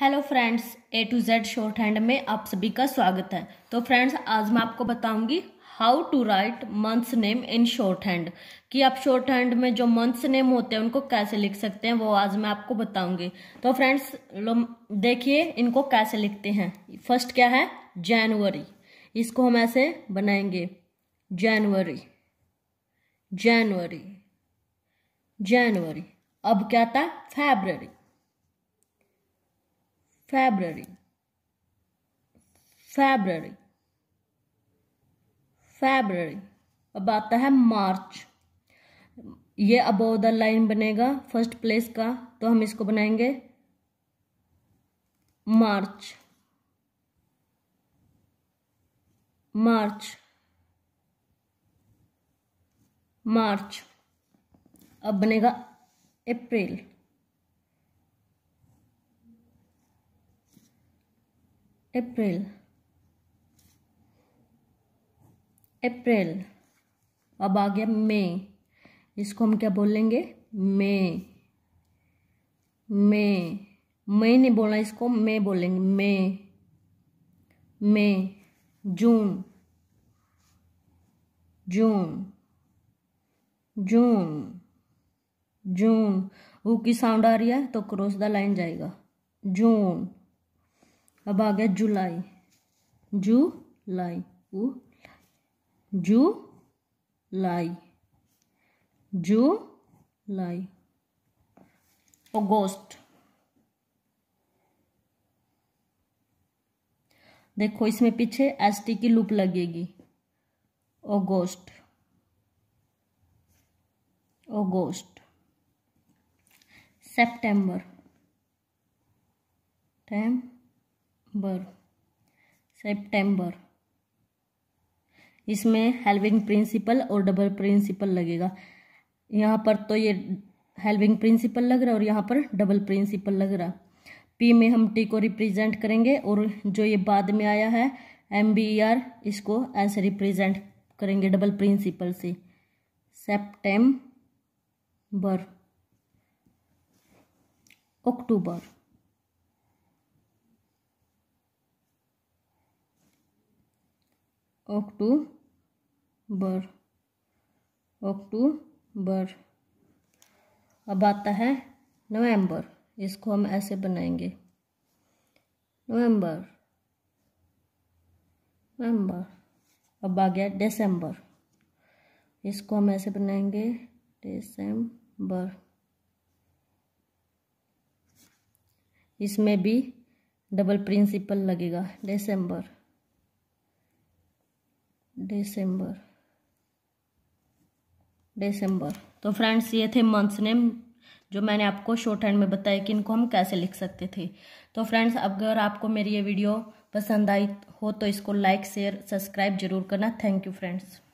Hello friends A to Z short hand में आप सभी का स्वागत है तो फ्रेंड्स आज मैं आपको बताऊंगी how to write months name in short hand कि आप शॉर्ट हैंड में जो मंथ्स नेम होते हैं उनको कैसे लिख सकते हैं वो आज मैं आपको बताऊंगी तो फ्रेंड्स देखिए इनको कैसे लिखते हैं फर्स्ट क्या है जनवरी इसको हम ऐसे बनाएंगे जनवरी जनवरी जनवरी अब क्या था फेबररी February, February, February. अब आता है मार्च ये अबोव द लाइन बनेगा फर्स्ट प्लेस का तो हम इसको बनाएंगे मार्च मार्च मार्च अब बनेगा अप्रैल अप्रैल अप्रैल अब आ गया May इसको हम क्या बोलेंगे May May मई नहीं बोलना इसको मई बोलेंगे मई मई जून जून जून जून वो की साउंड आ रही है तो क्रॉस द लाइन जाएगा जून अब आ गया जुलाई जुलाई उ जुलाई जुलाई अगस्त देखो इसमें पीछे एस टी की लूप लगेगी अगस्त अगस्त सेप्टेम्बर टाइम बर सेप्टेम्बर इसमें हेल्विंग प्रिंसिपल और डबल प्रिंसिपल लगेगा यहाँ पर तो ये हेल्विंग प्रिंसिपल लग रहा है और यहाँ पर डबल प्रिंसिपल लग रहा पी में हम टी को रिप्रेजेंट करेंगे और जो ये बाद में आया है एम बी आर इसको ऐसे रिप्रेजेंट करेंगे डबल प्रिंसिपल से सेप्टेम्बर अक्टूबर अक्टूबर अक्टूबर अब आता है नवंबर इसको हम ऐसे बनाएंगे नवंबर नवंबर अब आ गया दिसंबर इसको हम ऐसे बनाएंगे दिसंबर इसमें भी डबल प्रिंसिपल लगेगा दिसंबर डिसम्बर डिसम्बर तो फ्रेंड्स ये थे मंथ्स नेम जो मैंने आपको शॉर्ट हैंड में बताया कि इनको हम कैसे लिख सकते थे तो फ्रेंड्स अगर आपको मेरी ये वीडियो पसंद आई हो तो इसको लाइक शेयर सब्सक्राइब जरूर करना थैंक यू फ्रेंड्स